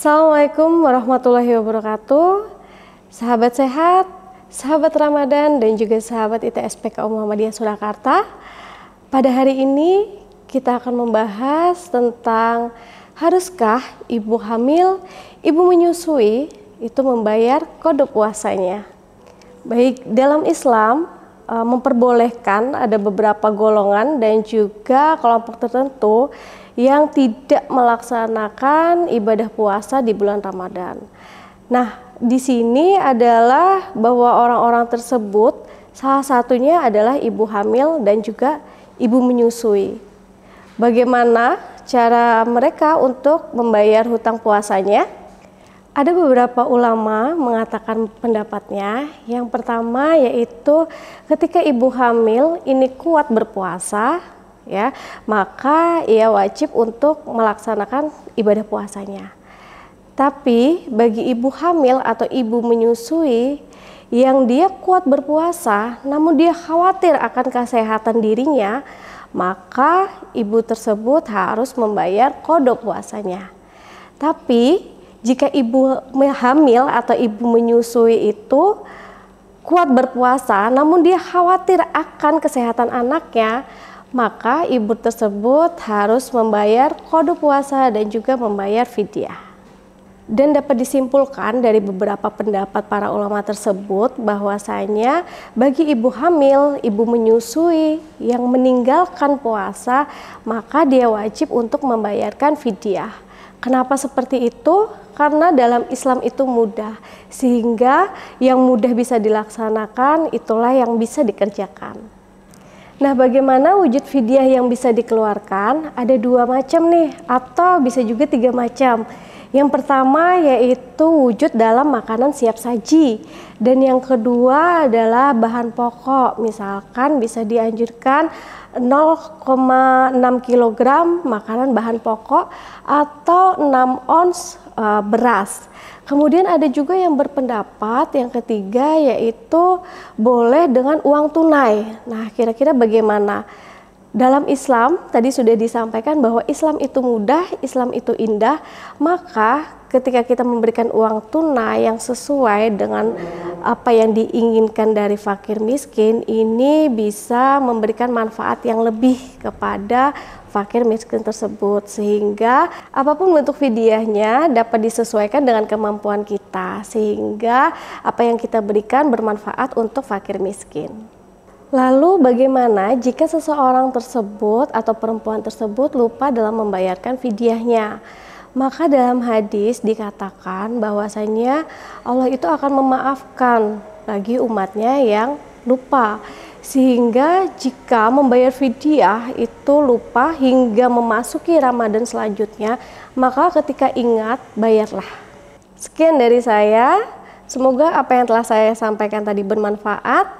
Assalamualaikum warahmatullahi wabarakatuh. Sahabat sehat, sahabat Ramadan dan juga sahabat ITS PKU Muhammadiyah Surakarta. Pada hari ini kita akan membahas tentang haruskah ibu hamil, ibu menyusui itu membayar kode puasanya. Baik, dalam Islam e, memperbolehkan ada beberapa golongan dan juga kelompok tertentu yang tidak melaksanakan ibadah puasa di bulan Ramadan. Nah, di sini adalah bahwa orang-orang tersebut salah satunya adalah ibu hamil dan juga ibu menyusui. Bagaimana cara mereka untuk membayar hutang puasanya? Ada beberapa ulama mengatakan pendapatnya. Yang pertama yaitu ketika ibu hamil ini kuat berpuasa, ya, maka ia wajib untuk melaksanakan ibadah puasanya. Tapi bagi ibu hamil atau ibu menyusui yang dia kuat berpuasa namun dia khawatir akan kesehatan dirinya, maka ibu tersebut harus membayar kodok puasanya. Tapi jika ibu hamil atau ibu menyusui itu kuat berpuasa namun dia khawatir akan kesehatan anaknya, maka ibu tersebut harus membayar kode puasa dan juga membayar fidyah. Dan dapat disimpulkan dari beberapa pendapat para ulama tersebut bahwasanya bagi ibu hamil, ibu menyusui yang meninggalkan puasa, maka dia wajib untuk membayarkan fidyah. Kenapa seperti itu? Karena dalam Islam itu mudah, sehingga yang mudah bisa dilaksanakan itulah yang bisa dikerjakan. Nah, bagaimana wujud fidyah yang bisa dikeluarkan? Ada dua macam nih, atau bisa juga tiga macam. Yang pertama yaitu wujud dalam makanan siap saji dan yang kedua adalah bahan pokok. Misalkan bisa dianjurkan 0,6 kg makanan bahan pokok atau 6 ons e, beras. Kemudian ada juga yang berpendapat yang ketiga yaitu boleh dengan uang tunai. Nah, kira-kira bagaimana? dalam Islam tadi sudah disampaikan bahwa Islam itu mudah, Islam itu indah, maka ketika kita memberikan uang tunai yang sesuai dengan apa yang diinginkan dari fakir miskin ini bisa memberikan manfaat yang lebih kepada fakir miskin tersebut sehingga apapun bentuk fidyahnya dapat disesuaikan dengan kemampuan kita sehingga apa yang kita berikan bermanfaat untuk fakir miskin. Lalu bagaimana jika seseorang tersebut atau perempuan tersebut lupa dalam membayarkan fidyahnya? Maka dalam hadis dikatakan bahwasanya Allah itu akan memaafkan bagi umatnya yang lupa. Sehingga jika membayar fidyah itu lupa hingga memasuki Ramadan selanjutnya, maka ketika ingat bayarlah. Sekian dari saya. Semoga apa yang telah saya sampaikan tadi bermanfaat.